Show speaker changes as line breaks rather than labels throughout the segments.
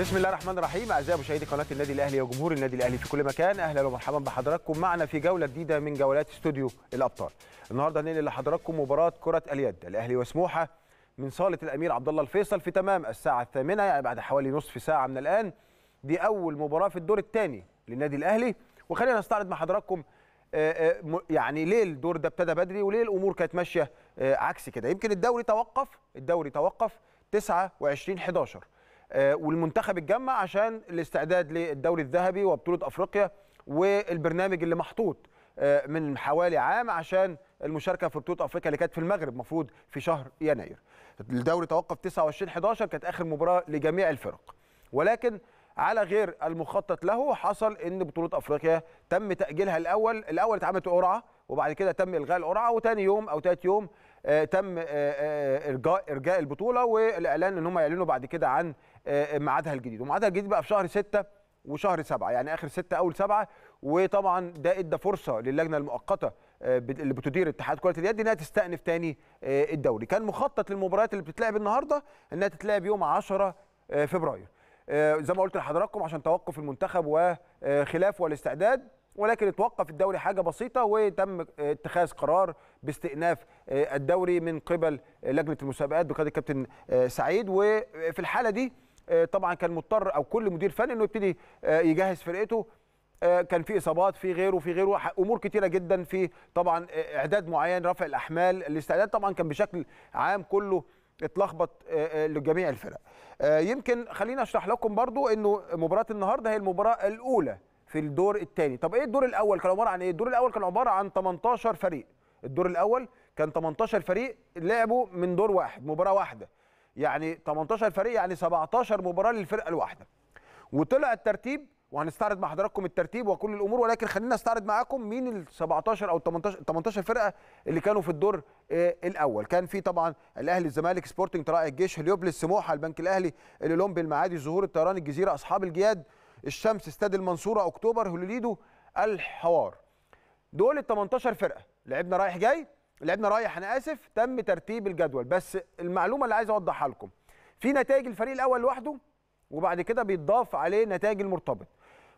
بسم الله الرحمن الرحيم اعزائي مشاهدي قناه النادي الاهلي وجمهور النادي الاهلي في كل مكان اهلا ومرحبا بحضراتكم معنا في جوله جديده من جولات استوديو الابطال النهارده هننقل لحضراتكم مباراه كره اليد الاهلي وسموحه من صاله الامير عبد الله الفيصل في تمام الساعه الثامنه يعني بعد حوالي نصف ساعه من الان دي اول مباراه في الدور الثاني للنادي الاهلي وخلينا نستعرض مع حضراتكم آه، آه، يعني ليه الدور ده ابتدى بدري وليه الامور كانت ماشيه آه، عكس كده يمكن الدوري توقف الدوري توقف 29 11 آه، والمنتخب اتجمع عشان الاستعداد للدوري الذهبي وبطوله افريقيا والبرنامج اللي محطوط آه، من حوالي عام عشان المشاركه في بطوله افريقيا اللي كانت في المغرب المفروض في شهر يناير. الدوري توقف 29 11 كانت اخر مباراه لجميع الفرق. ولكن على غير المخطط له حصل ان بطوله افريقيا تم تاجيلها الاول، الاول اتعملت قرعه وبعد كده تم الغاء القرعه وتاني يوم او تالت يوم آه، تم ارجاء ارجاء البطوله والاعلان ان هم يعلنوا بعد كده عن آه، آه، ميعادها الجديد وميعادها الجديد بقى في شهر 6 وشهر 7 يعني اخر 6 اول 7 وطبعا ده ادى فرصه للجنه المؤقته آه، اللي بتدير اتحاد كره اليد انها تستأنف تاني الدوري كان مخطط للمباريات اللي بتتلعب النهارده انها تتلعب يوم 10 فبراير زي ما قلت لحضراتكم عشان توقف المنتخب وخلافه والاستعداد ولكن اتوقف الدوري حاجه بسيطه وتم اتخاذ قرار باستئناف الدوري من قبل لجنه المسابقات بقياده الكابتن سعيد وفي الحاله دي آه، طبعا كان مضطر او كل مدير فني انه يبتدي آه، يجهز فرقته آه، كان في اصابات في غيره في غيره امور كتيره جدا في طبعا اعداد معين رفع الاحمال الاستعداد طبعا كان بشكل عام كله اتلخبط لجميع الفرق يمكن خلينا اشرح لكم برضو انه مباراه النهارده هي المباراه الاولى في الدور الثاني طب ايه الدور الاول كان عباره عن ايه الدور الاول كان عباره عن 18 فريق الدور الاول كان 18 فريق لعبوا من دور واحد مباراه واحده يعني 18 فريق يعني 17 مباراه للفرقه الواحده وطلع الترتيب وهنستعرض مع حضراتكم الترتيب وكل الامور ولكن خلينا نستعرض معاكم مين ال 17 او 18 18 فرقه اللي كانوا في الدور آه، الاول كان في طبعا الاهلي الزمالك سبورتنج طلائع الجيش هليوبلس سموحه البنك الاهلي الاولمبي المعادي زهور الطيران الجزيره اصحاب الجياد الشمس استاد المنصوره اكتوبر هوليدو الحوار دول ال 18 فرقه لعبنا رايح جاي لعبنا رايح انا اسف تم ترتيب الجدول بس المعلومه اللي عايز اوضحها لكم في نتائج الفريق الاول لوحده وبعد كده بيتضاف عليه نتائج المرتبط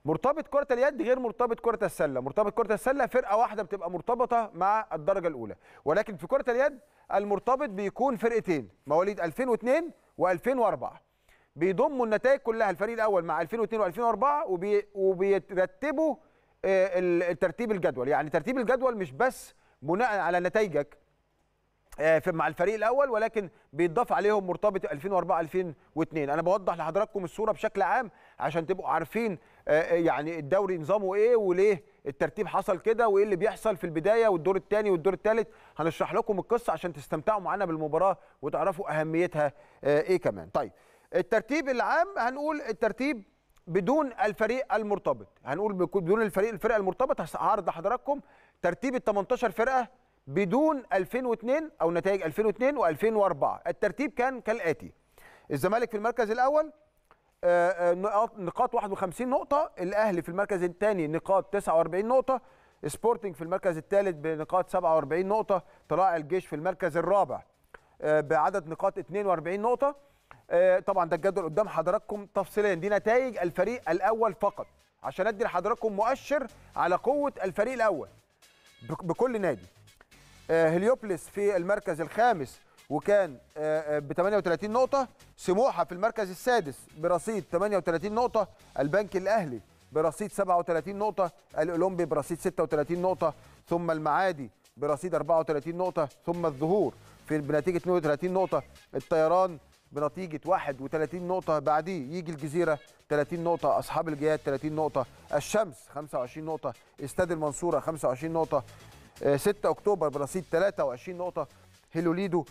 مرتبط كرة اليد غير مرتبط كرة السلة، مرتبط كرة السلة فرقة واحدة بتبقى مرتبطة مع الدرجة الأولى، ولكن في كرة اليد المرتبط بيكون فرقتين مواليد 2002 و2004 بيضموا النتائج كلها الفريق الأول مع 2002 و2004 وبي... وبيرتبوا الترتيب آه، الجدول، يعني ترتيب الجدول مش بس بناء على نتائجك آه، مع الفريق الاول ولكن بيتضاف عليهم مرتبط 2004 2002 انا بوضح لحضراتكم الصوره بشكل عام عشان تبقوا عارفين آه، آه، يعني الدوري نظامه ايه وليه الترتيب حصل كده وايه اللي بيحصل في البدايه والدور الثاني والدور الثالث هنشرح لكم القصه عشان تستمتعوا معانا بالمباراه وتعرفوا اهميتها ايه كمان طيب الترتيب العام هنقول الترتيب بدون الفريق المرتبط هنقول بدون الفريق الفرق المرتبط هعرض لحضراتكم ترتيب ال 18 فرقه بدون 2002 او نتائج 2002 و2004 الترتيب كان كالاتي الزمالك في المركز الاول آه، آه، نقاط 51 نقطه الاهلي في المركز الثاني نقاط 49 نقطه سبورتنج في المركز الثالث بنقاط 47 نقطه طلائع الجيش في المركز الرابع آه، بعدد نقاط 42 نقطه طبعا ده الجدول قدام حضراتكم تفصيليا دي نتائج الفريق الاول فقط عشان ادي لحضراتكم مؤشر على قوه الفريق الاول بكل نادي آه، هليوبلس في المركز الخامس وكان آه، آه، ب 38 نقطة سموحة في المركز السادس برصيد 38 نقطة البنك الأهلي برصيد 37 نقطة الأولمبي برصيد 36 نقطة ثم المعادي برصيد 34 نقطة ثم الظهور في بنتيجة 32 نقطة الطيران بنتيجه 31 نقطه بعديه يجي الجزيره 30 نقطه اصحاب الجهاد 30 نقطه الشمس 25 نقطه استاد المنصوره 25 نقطه 6 آه، اكتوبر برصيد 23 نقطه هيلوليدو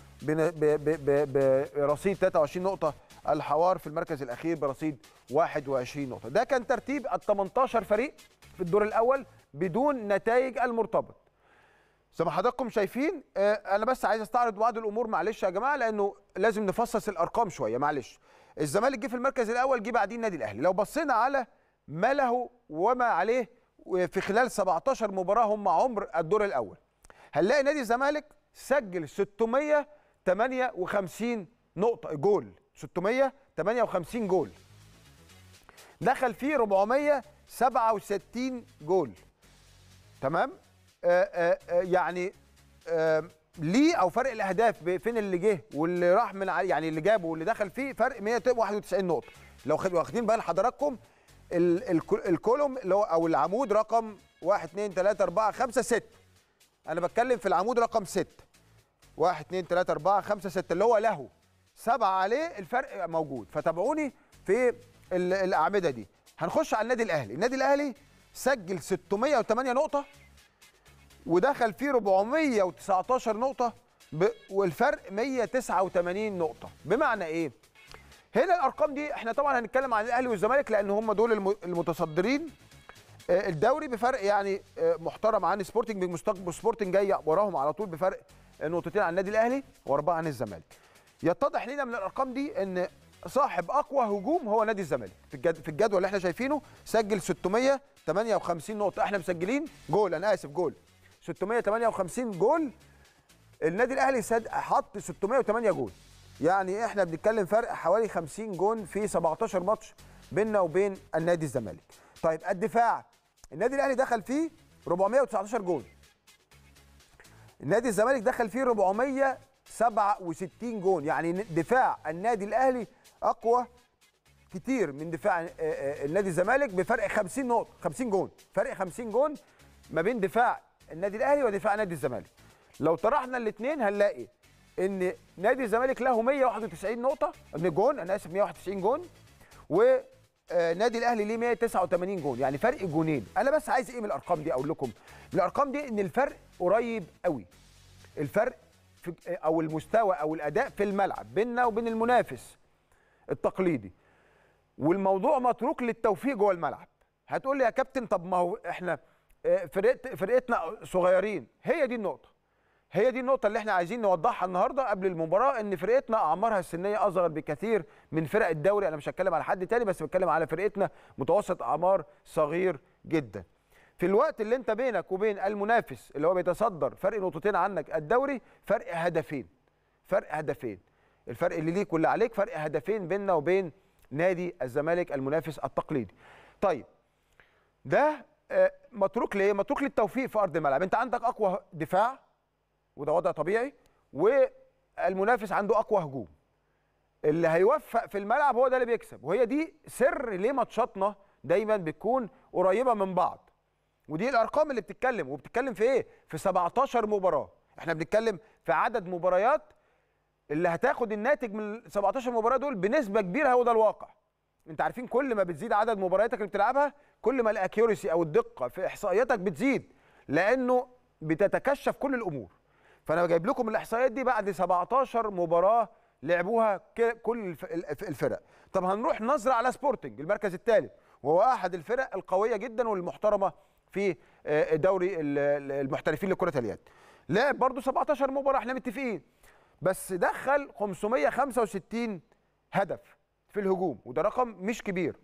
برصيد 23 نقطه الحوار في المركز الاخير برصيد 21 نقطه ده كان ترتيب ال 18 فريق في الدور الاول بدون نتائج المرتبط زي ما حضراتكم شايفين آه، انا بس عايز استعرض بعض الامور معلش يا جماعه لانه لازم نفصص الارقام شويه معلش الزمالك جه في المركز الاول جه بعدين النادي الاهلي لو بصينا على ما له وما عليه في خلال 17 مباراه هم عمر الدور الاول هنلاقي نادي الزمالك سجل 658 نقطه جول 658 جول دخل فيه 467 جول تمام آه، آه، آه، يعني ليه او فرق الاهداف فين اللي جه واللي راح من يعني اللي جابه واللي دخل فيه فرق 191 نقطه لو واخدين بقى لحضراتكم الكولوم اللي هو او العمود رقم 1 2 3 4 5 6 انا بتكلم في العمود رقم 6 1 2 3 4 5 6 اللي هو له سبعه عليه الفرق موجود فتابعوني في الاعمده دي هنخش على النادي الاهلي النادي الاهلي سجل 608 نقطه ودخل فيه 419 نقطة ب... والفرق 189 نقطة بمعنى إيه؟ هنا الأرقام دي احنا طبعا هنتكلم عن الأهلي والزمالك لأن هم دول المتصدرين آه، الدوري بفرق يعني آه، محترم عن سبورتنج بمستقبل سبورتنج جاي وراهم على طول بفرق نقطتين عن النادي الأهلي وأربعة عن الزمالك. يتضح لنا من الأرقام دي إن صاحب اقوى هجوم هو نادي الزمالك في الجدول اللي احنا شايفينه سجل 658 نقطه احنا مسجلين جول انا اسف جول 658 جول النادي الاهلي سد حط 608 جول يعني احنا بنتكلم فرق حوالي 50 جون في 17 ماتش بيننا وبين النادي الزمالك طيب الدفاع النادي الاهلي دخل فيه 419 جول النادي الزمالك دخل فيه 467 جون يعني دفاع النادي الاهلي اقوى كتير من دفاع النادي الزمالك بفرق 50 نقطه 50 جون فرق 50 جون ما بين دفاع النادي الاهلي ودفاع نادي الزمالك لو طرحنا الاثنين هنلاقي ان نادي الزمالك له 191 نقطه جون انا اسف 191 جون و آه، نادي الاهلي ليه 189 جون يعني فرق جونين انا بس عايز ايه من الارقام دي اقول لكم الارقام دي ان الفرق قريب قوي الفرق في آه، او المستوى او الاداء في الملعب بيننا وبين المنافس التقليدي والموضوع متروك للتوفيق جوه الملعب هتقول لي يا كابتن طب ما هو احنا فرقت فرقتنا صغيرين هي دي النقطه هي دي النقطه اللي احنا عايزين نوضحها النهارده قبل المباراه ان فرقتنا اعمارها السنيه اصغر بكثير من فرق الدوري انا مش هتكلم على حد تاني بس بتكلم على فرقتنا متوسط اعمار صغير جدا في الوقت اللي انت بينك وبين المنافس اللي هو بيتصدر فرق نقطتين عنك الدوري فرق هدفين فرق هدفين الفرق اللي ليك واللي عليك فرق هدفين بيننا وبين نادي الزمالك المنافس التقليدي طيب ده آه، متروك ليه؟ متروك للتوفيق في ارض الملعب، انت عندك اقوى دفاع وده وضع طبيعي والمنافس عنده اقوى هجوم. اللي هيوفق في الملعب هو ده اللي بيكسب وهي دي سر ليه ماتشاتنا دايما بتكون قريبه من بعض. ودي الارقام اللي بتتكلم وبتتكلم في ايه؟ في 17 مباراه، احنا بنتكلم في عدد مباريات اللي هتاخد الناتج من 17 مباراه دول بنسبه كبيره هو ده الواقع. انت عارفين كل ما بتزيد عدد مبارياتك اللي بتلعبها كل ما الاكيورسي او الدقه في احصائياتك بتزيد لانه بتتكشف كل الامور فانا جايب لكم الاحصائيات دي بعد 17 مباراه لعبوها كل الفرق طب هنروح نظره على سبورتنج المركز الثالث وهو احد الفرق القويه جدا والمحترمه في آه، دوري المحترفين لكره اليد لعب برضه 17 مباراه احنا متفقين بس دخل 565 هدف في الهجوم وده رقم مش كبير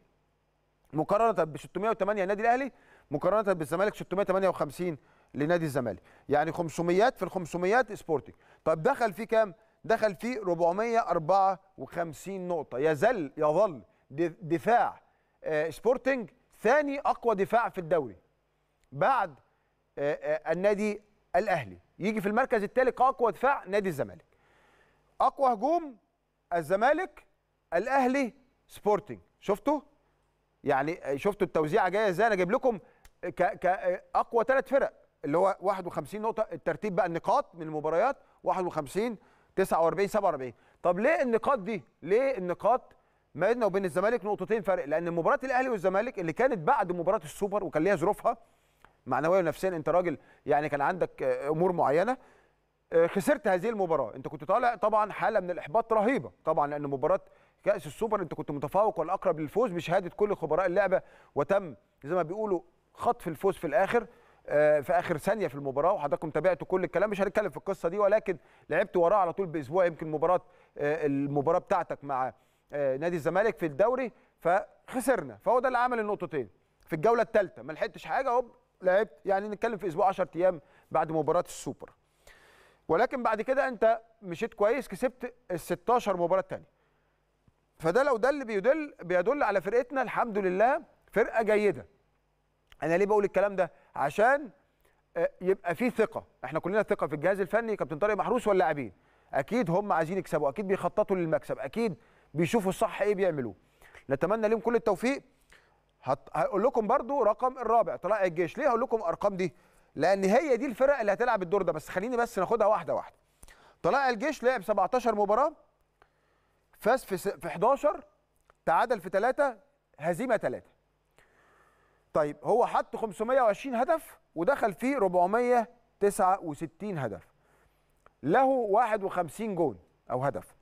مقارنه ب 608 النادي الاهلي مقارنه بالزمالك 658 لنادي الزمالك يعني 500 في ال 500 سبورتنج طب دخل فيه كام دخل فيه 454 نقطه يزل يظل دفاع آه، سبورتنج ثاني اقوى دفاع في الدوري بعد آه، آه، النادي الاهلي يجي في المركز الثالث أقوى دفاع نادي الزمالك اقوى هجوم الزمالك الاهلي سبورتنج شفتوا يعني آه، شفتوا التوزيعه جايه ازاي انا جايب لكم كاقوى آه، ثلاث فرق اللي هو 51 نقطه الترتيب بقى النقاط من المباريات 51 49 47 طب ليه النقاط دي ليه النقاط ما بيننا وبين الزمالك نقطتين فرق لان مباراه الاهلي والزمالك اللي كانت بعد مباراه السوبر وكان ليها ظروفها معنويه ونفسيا انت راجل يعني كان عندك آه، امور معينه خسرت هذه المباراه انت كنت طالع طبعا حاله من الاحباط رهيبه طبعا لان مباراه كاس السوبر انت كنت متفوق والاقرب للفوز بشهاده كل خبراء اللعبه وتم زي ما بيقولوا خطف الفوز في الاخر آه، في اخر ثانيه في المباراه وحضراتكم تابعتوا كل الكلام مش هنتكلم في القصه دي ولكن لعبت وراه على طول باسبوع يمكن مباراه آه، المباراه بتاعتك مع آه، نادي الزمالك في الدوري فخسرنا فهو ده اللي عمل النقطتين في الجوله الثالثه ما لحقتش حاجه هوب لعبت يعني نتكلم في اسبوع 10 ايام بعد مباراه السوبر ولكن بعد كده انت مشيت كويس كسبت ال 16 مباراه الثانيه فده لو ده اللي بيدل بيدل على فرقتنا الحمد لله فرقه جيده انا ليه بقول الكلام ده عشان آه، يبقى في ثقه احنا كلنا ثقه في الجهاز الفني كابتن طارق محروس واللاعبين اكيد هم عايزين يكسبوا اكيد بيخططوا للمكسب اكيد بيشوفوا الصح ايه بيعملوه نتمنى لهم كل التوفيق هت... هقول لكم برضو رقم الرابع طلائع الجيش ليه هقول لكم الارقام دي لان هي دي الفرق اللي هتلعب الدور ده بس خليني بس ناخدها واحده واحده طلائع الجيش لعب 17 مباراه فاز في في 11 تعادل في 3 هزيمه 3 طيب هو حط 520 هدف ودخل فيه 469 هدف له 51 جون او هدف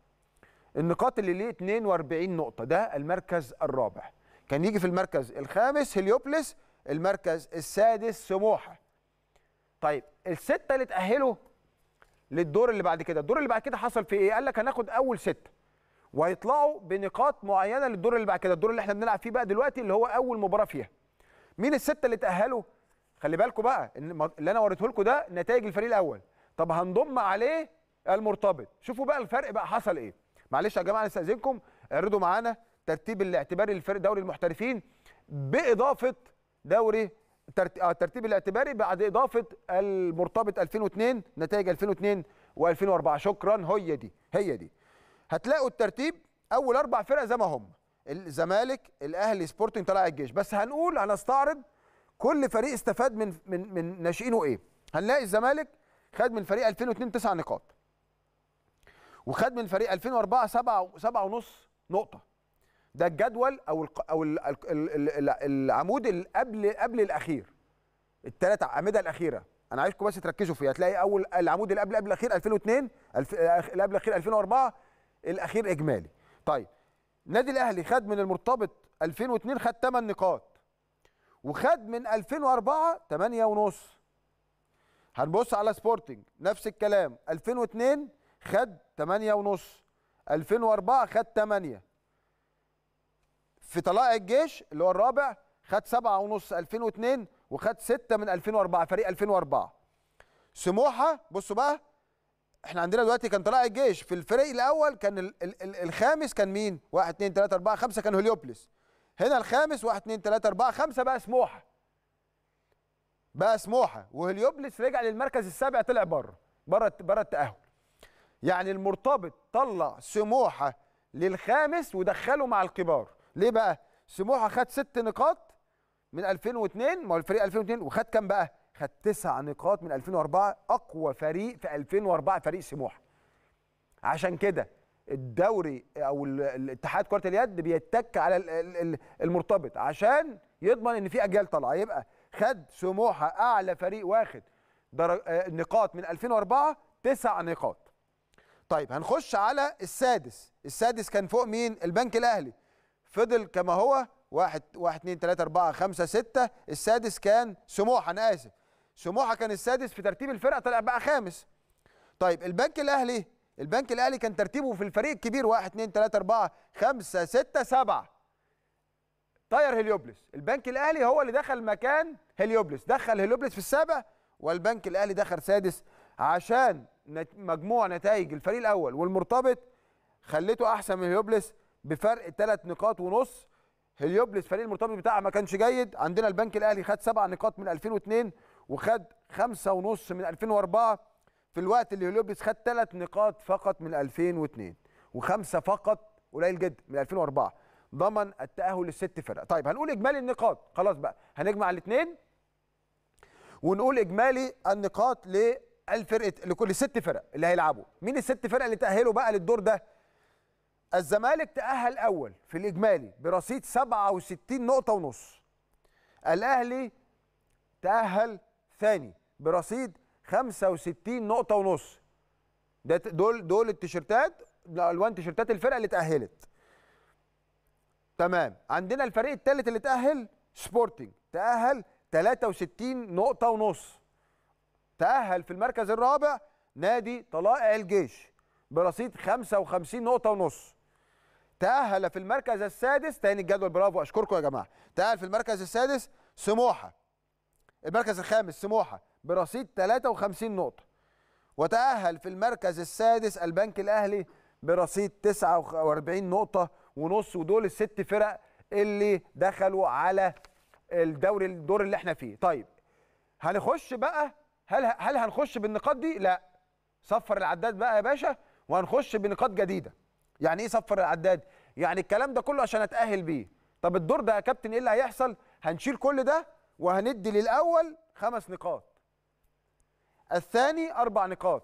النقاط اللي ليه 42 نقطه ده المركز الرابع كان يجي في المركز الخامس هليوبلس المركز السادس سموحه طيب السته اللي تاهلوا للدور اللي بعد كده الدور اللي بعد كده حصل فيه ايه قال لك هناخد اول سته وهيطلعوا بنقاط معينه للدور اللي بعد كده الدور اللي احنا بنلعب فيه بقى دلوقتي اللي هو اول مباراه فيها مين السته اللي تاهلوا خلي بالكم بقى اللي انا وريته لكم ده نتائج الفريق الاول طب هنضم عليه المرتبط شوفوا بقى الفرق بقى حصل ايه معلش يا جماعه نستاذنكم اعرضوا معانا ترتيب الاعتباري للفريق دوري المحترفين باضافه دوري آه، الترتيب الاعتباري بعد اضافه المرتبط 2002 نتائج 2002 و2004 شكرا هي دي هي دي هتلاقوا الترتيب اول اربع فرق زي ما هم الزمالك الاهلي سبورتنج طلائع الجيش بس هنقول هنستعرض كل فريق استفاد من من من ناشئينه ايه هنلاقي الزمالك خد من فريق 2002 تسع نقاط وخد من فريق 2004 سبعة سبعة ونص نقطه ده الجدول او ال او ال ال العمود اللي قبل قبل الاخير الثلاث اعمده الاخيره انا عايزكم بس تركزوا فيها هتلاقي اول العمود اللي قبل قبل الاخير 2002 اللي قبل الاخير 2004 الاخير اجمالي طيب النادي الاهلي خد من المرتبط 2002 خد 8 نقاط وخد من 2004 8 ونص هنبص على سبورتنج نفس الكلام 2002 خد 8 ونص 2004 خد 8 في طلائع الجيش اللي هو الرابع خد 7 ونص 2002 وخد 6 من 2004 فريق 2004 سموحه بصوا بقى احنا عندنا دلوقتي كان طلائع الجيش في الفريق الاول كان ال ال ال الخامس كان مين 1 2 3 4 5 كان هليوبلس هنا الخامس 1 2 3 4 5 بقى سموحه بقى سموحه وهليوبلس رجع للمركز السابع طلع بره بره بره التاهل يعني المرتبط طلع سموحه للخامس ودخله مع الكبار ليه بقى سموحه خد ست نقاط من 2002 ما هو الفريق 2002 وخد كام بقى خد تسع نقاط من 2004 اقوى فريق في 2004 فريق سموحه عشان كده الدوري او الاتحاد كره اليد بيتك على المرتبط عشان يضمن ان في اجيال طالعه يبقى خد سموحه اعلى فريق واخد آه، نقاط من 2004 تسع نقاط طيب هنخش على السادس السادس كان فوق مين البنك الاهلي فضل كما هو واحد واحد اتنين تلاتة أربعة خمسة ستة السادس كان سموحة أنا آسف سموحه كان السادس في ترتيب الفرقه طلع بقى خامس طيب البنك الاهلي البنك الاهلي كان ترتيبه في الفريق الكبير 1 2 3 4 5 6 7 طير هليوبلس البنك الاهلي هو اللي دخل مكان هليوبلس دخل هليوبلس في السابع والبنك الاهلي دخل سادس عشان مجموع نتائج الفريق الاول والمرتبط خليته احسن من هليوبلس بفرق 3 نقاط ونص هليوبلس فريق المرتبط بتاعه ما كانش جيد عندنا البنك الاهلي خد 7 نقاط من 2002 وخد خمسة ونص من 2004 في الوقت اللي هيليوبيس خد ثلاث نقاط فقط من 2002 وخمسة فقط قليل جدا من 2004 ضمن التأهل للست فرق طيب هنقول إجمالي النقاط خلاص بقى هنجمع الاثنين ونقول إجمالي النقاط للفرقة لكل ست فرق اللي هيلعبوا مين الست فرق اللي تأهلوا بقى للدور ده الزمالك تأهل أول في الإجمالي برصيد 67 نقطة ونص الأهلي تأهل ثاني برصيد 65 نقطه ونص ده دول دول التيشيرتات الوان تيشيرتات الفرقه اللي تأهلت تمام عندنا الفريق الثالث اللي تأهل سبورتنج تاهل 63 نقطه ونص تاهل في المركز الرابع نادي طلائع الجيش برصيد 55 نقطه ونص تاهل في المركز السادس تاني الجدول برافو اشكركم يا جماعه تاهل في المركز السادس سموحه المركز الخامس سموحه برصيد 53 نقطه وتاهل في المركز السادس البنك الاهلي برصيد 49 نقطه ونص ودول الست فرق اللي دخلوا على الدوري الدور اللي احنا فيه طيب هنخش بقى هل هل هنخش بالنقاط دي لا صفر العداد بقى يا باشا وهنخش بنقاط جديده يعني ايه صفر العداد يعني الكلام ده كله عشان اتاهل بيه طب الدور ده يا كابتن ايه اللي هيحصل هنشيل كل ده وهندي للاول خمس نقاط الثاني اربع نقاط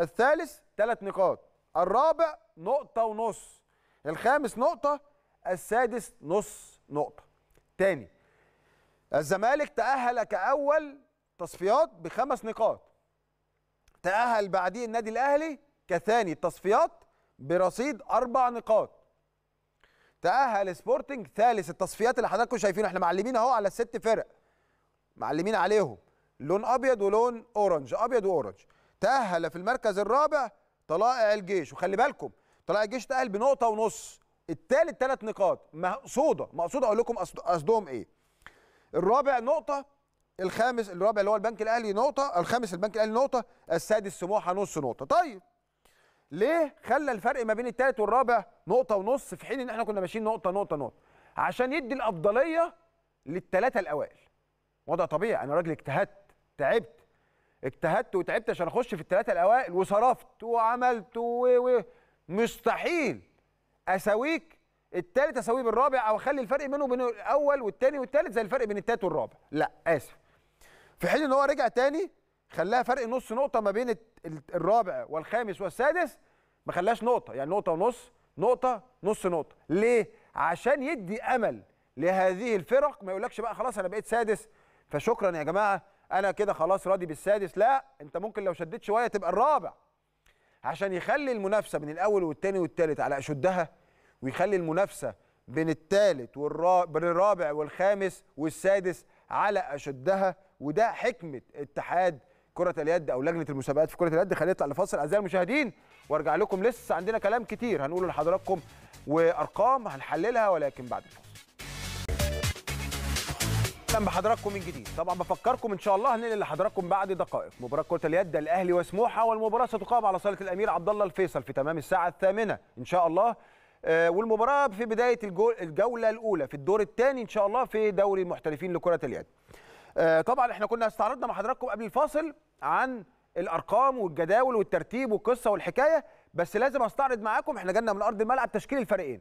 الثالث ثلاث نقاط الرابع نقطه ونص الخامس نقطه السادس نص نقطه تاني الزمالك تاهل كاول تصفيات بخمس نقاط تاهل بعديه النادي الاهلي كثاني تصفيات برصيد اربع نقاط تاهل سبورتنج ثالث التصفيات اللي حضراتكم شايفينه احنا معلمين اهو على الست فرق معلمين عليهم لون ابيض ولون اورنج ابيض واورنج تاهل في المركز الرابع طلائع الجيش وخلي بالكم طلائع الجيش تاهل بنقطه ونص الثالث ثلاث نقاط مقصوده مقصوده اقول لكم قصدهم ايه الرابع نقطه الخامس الرابع اللي هو البنك الاهلي نقطه الخامس البنك الاهلي نقطه السادس سموحه نص نقطه طيب ليه خلى الفرق ما بين الثالث والرابع نقطه ونص في حين ان احنا كنا ماشيين نقطه نقطه نقطه عشان يدي الافضليه للثلاثه الاوائل وضع طبيعي انا راجل اجتهدت تعبت اجتهدت وتعبت عشان اخش في الثلاثه الاوائل وصرفت وعملت و و مستحيل اساويك الثالث اساويه بالرابع او اخلي الفرق بينه وبين الاول والثاني والثالث زي الفرق بين الثالث والرابع لا اسف في حين ان هو رجع تاني خلاها فرق نص نقطه ما بين الرابع والخامس والسادس ما خلاش نقطه يعني نقطه ونص نقطه نص نقطه ليه عشان يدي امل لهذه الفرق ما يقولكش بقى خلاص انا بقيت سادس فشكرا يا جماعه انا كده خلاص راضي بالسادس لا انت ممكن لو شديت شويه تبقى الرابع عشان يخلي المنافسه بين الاول والثاني والثالث على اشدها ويخلي المنافسه بين الثالث والرابع بين الرابع والخامس والسادس على اشدها وده حكمه اتحاد كره اليد او لجنه المسابقات في كره اليد خلينا نطلع لفاصل اعزائي المشاهدين وارجع لكم لسه عندنا كلام كتير هنقوله لحضراتكم وارقام هنحللها ولكن بعد الفاصل اهلا بحضراتكم من جديد طبعا بفكركم ان شاء الله هننقل لحضراتكم بعد دقائق مباراه كره اليد الاهلي وسموحه والمباراه ستقام على صاله الامير عبد الله الفيصل في تمام الساعه الثامنه ان شاء الله آه، والمباراه في بدايه الجوله الاولى في الدور الثاني ان شاء الله في دوري المحترفين لكره اليد آه، طبعا احنا كنا استعرضنا مع حضراتكم قبل الفاصل عن الارقام والجداول والترتيب والقصه والحكايه بس لازم استعرض معاكم احنا جالنا من ارض الملعب تشكيل الفريقين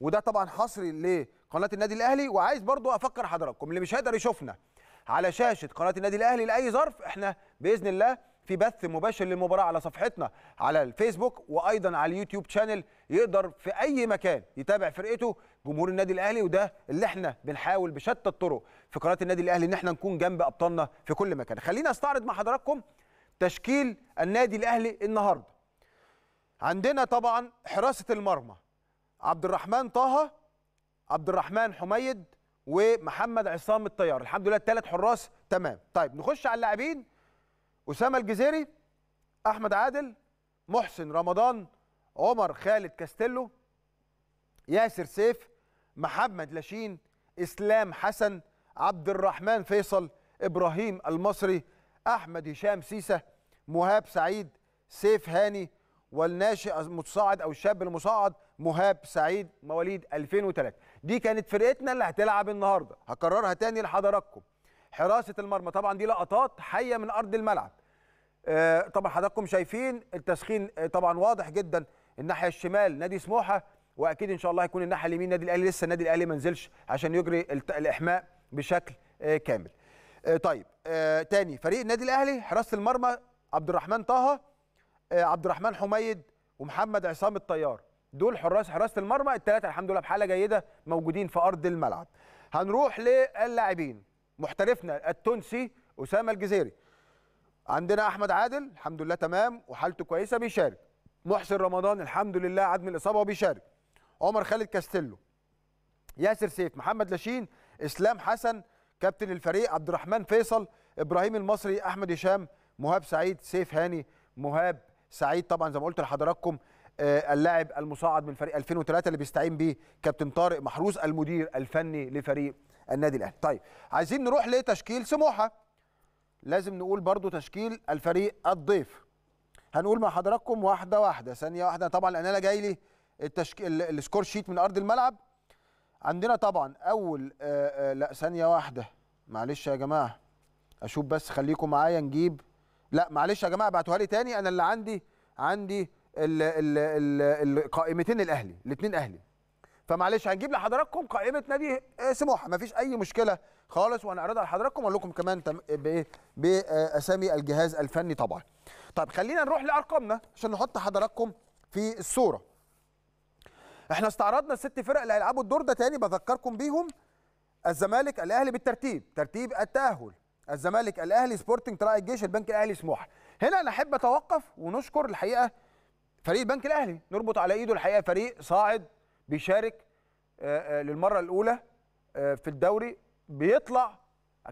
وده طبعا حصري لقناه النادي الاهلي وعايز برضو افكر حضراتكم اللي مش هيقدر يشوفنا على شاشه قناه النادي الاهلي لاي ظرف احنا باذن الله في بث مباشر للمباراه على صفحتنا على الفيسبوك وايضا على اليوتيوب شانل يقدر في اي مكان يتابع فرقته جمهور النادي الاهلي وده اللي احنا بنحاول بشتى الطرق في قناه النادي الاهلي ان احنا نكون جنب ابطالنا في كل مكان خلينا استعرض مع حضراتكم تشكيل النادي الاهلي النهارده عندنا طبعا حراسه المرمى عبد الرحمن طه عبد الرحمن حميد ومحمد عصام الطيار الحمد لله الثلاث حراس تمام طيب نخش على اللاعبين اسامه الجزيري احمد عادل محسن رمضان عمر خالد كاستيلو ياسر سيف محمد لاشين اسلام حسن عبد الرحمن فيصل ابراهيم المصري احمد هشام سيسه مهاب سعيد سيف هاني والناشئ المتصاعد او الشاب المصاعد مهاب سعيد مواليد 2003 دي كانت فرقتنا اللي هتلعب النهارده هكررها تاني لحضراتكم حراسه المرمى طبعا دي لقطات حيه من ارض الملعب آه، طبعا حضراتكم شايفين التسخين آه، طبعا واضح جدا الناحيه الشمال نادي سموحه واكيد ان شاء الله هيكون الناحيه اليمين نادي الاهلي لسه النادي الاهلي ما نزلش عشان يجري الاحماء بشكل آه، كامل. طيب تاني فريق النادي الاهلي حراسه المرمى عبد الرحمن طه عبد الرحمن حميد ومحمد عصام الطيار دول حراس حراسه المرمى الثلاثه الحمد لله بحاله جيده موجودين في ارض الملعب. هنروح للاعبين محترفنا التونسي اسامه الجزيري عندنا احمد عادل الحمد لله تمام وحالته كويسه بيشارك محسن رمضان الحمد لله عدم الاصابه وبيشارك عمر خالد كاستيلو ياسر سيف محمد لاشين اسلام حسن كابتن الفريق عبد الرحمن فيصل ابراهيم المصري احمد هشام مهاب سعيد سيف هاني مهاب سعيد طبعا زي ما قلت لحضراتكم آه، اللاعب المصعد من فريق 2003 اللي بيستعين بيه كابتن طارق محروس المدير الفني لفريق النادي الاهلي طيب عايزين نروح لتشكيل سموحه لازم نقول برضو تشكيل الفريق الضيف هنقول مع حضراتكم واحده واحده ثانيه واحده طبعا لان انا جاي لي التشكيل السكور شيت من ارض الملعب عندنا طبعا اول آآ آه، آآ آه، لا ثانيه واحده معلش يا جماعه اشوف بس خليكم معايا نجيب لا معلش يا جماعه ابعتوها لي تاني انا اللي عندي عندي القائمتين الاهلي الاثنين اهلي فمعلش هنجيب لحضراتكم قائمه نادي آه، سموحه مفيش اي مشكله خالص وانا اعرضها لحضراتكم واقول لكم كمان بايه باسامي آه، الجهاز الفني طبعا طب خلينا نروح لارقامنا عشان نحط حضراتكم في الصوره احنا استعرضنا الست فرق اللي هيلعبوا الدور ده تاني بذكركم بيهم الزمالك الاهلي بالترتيب ترتيب التاهل الزمالك الاهلي سبورتنج طلائع الجيش البنك الاهلي سموحه هنا انا احب اتوقف ونشكر الحقيقه فريق البنك الاهلي نربط على ايده الحقيقه فريق صاعد بيشارك آه، آه، للمره الاولى آه، في الدوري بيطلع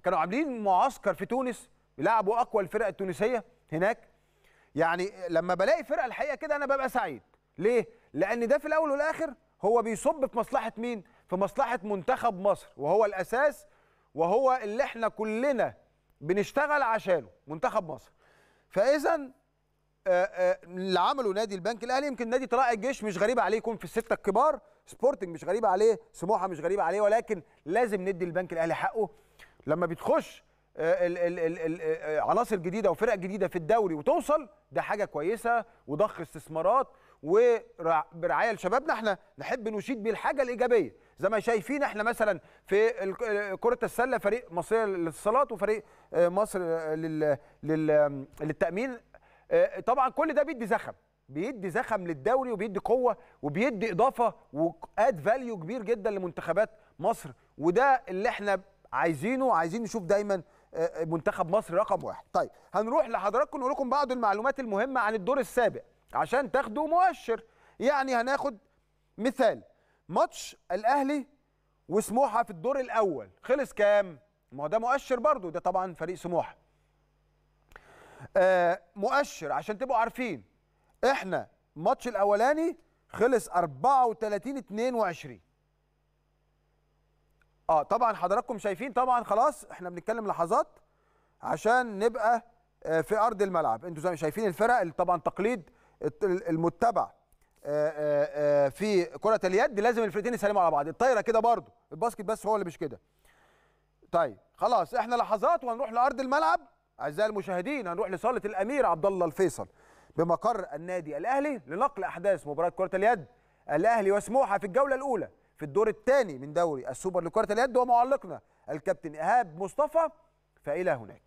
كانوا عاملين معسكر في تونس بيلعبوا اقوى الفرق التونسيه هناك يعني لما بلاقي فرقه الحقيقه كده انا ببقى سعيد ليه لان ده في الاول والاخر هو بيصب في مصلحه مين في مصلحه منتخب مصر وهو الاساس وهو اللي احنا كلنا بنشتغل عشانه منتخب مصر فاذا آه، آه، اللي عمله نادي البنك الاهلي يمكن نادي طلائع الجيش مش غريبه عليه يكون في السته الكبار سبورتنج مش غريبه عليه سموحه مش غريبه عليه ولكن لازم ندي البنك الاهلي حقه لما بتخش آه، عناصر جديده وفرق جديده في الدوري وتوصل ده حاجه كويسه وضخ استثمارات وبرعايه لشبابنا احنا نحب نشيد بالحاجه الايجابيه زي ما شايفين احنا مثلا في كره السله فريق مصر للاتصالات وفريق مصر للتامين آه، طبعا كل ده بيدي زخم بيدي زخم للدوري وبيدي قوه وبيدي اضافه واد فاليو كبير جدا لمنتخبات مصر وده اللي احنا عايزينه عايزين نشوف دايما آه، آه، منتخب مصر رقم واحد طيب هنروح لحضراتكم نقول لكم بعض المعلومات المهمه عن الدور السابع عشان تاخدوا مؤشر يعني هناخد مثال ماتش الاهلي وسموحه في الدور الاول خلص كام ما هو ده مؤشر برضو ده طبعا فريق سموحه آه، مؤشر عشان تبقوا عارفين احنا الماتش الاولاني خلص 34 22 اه طبعا حضراتكم شايفين طبعا خلاص احنا بنتكلم لحظات عشان نبقى آه، في ارض الملعب انتوا زي ما شايفين الفرق اللي طبعا تقليد المتبع آه، في كره اليد لازم الفرقتين يسلموا على بعض الطايره كده برضو الباسكت بس هو اللي مش كده طيب خلاص احنا لحظات وهنروح لارض الملعب اعزائي المشاهدين هنروح لصاله الامير عبد الله الفيصل بمقر النادي الاهلي لنقل احداث مباراه كره اليد الاهلي وسموحه في الجوله الاولى في الدور الثاني من دوري السوبر لكره اليد ومعلقنا الكابتن ايهاب مصطفى فالى هناك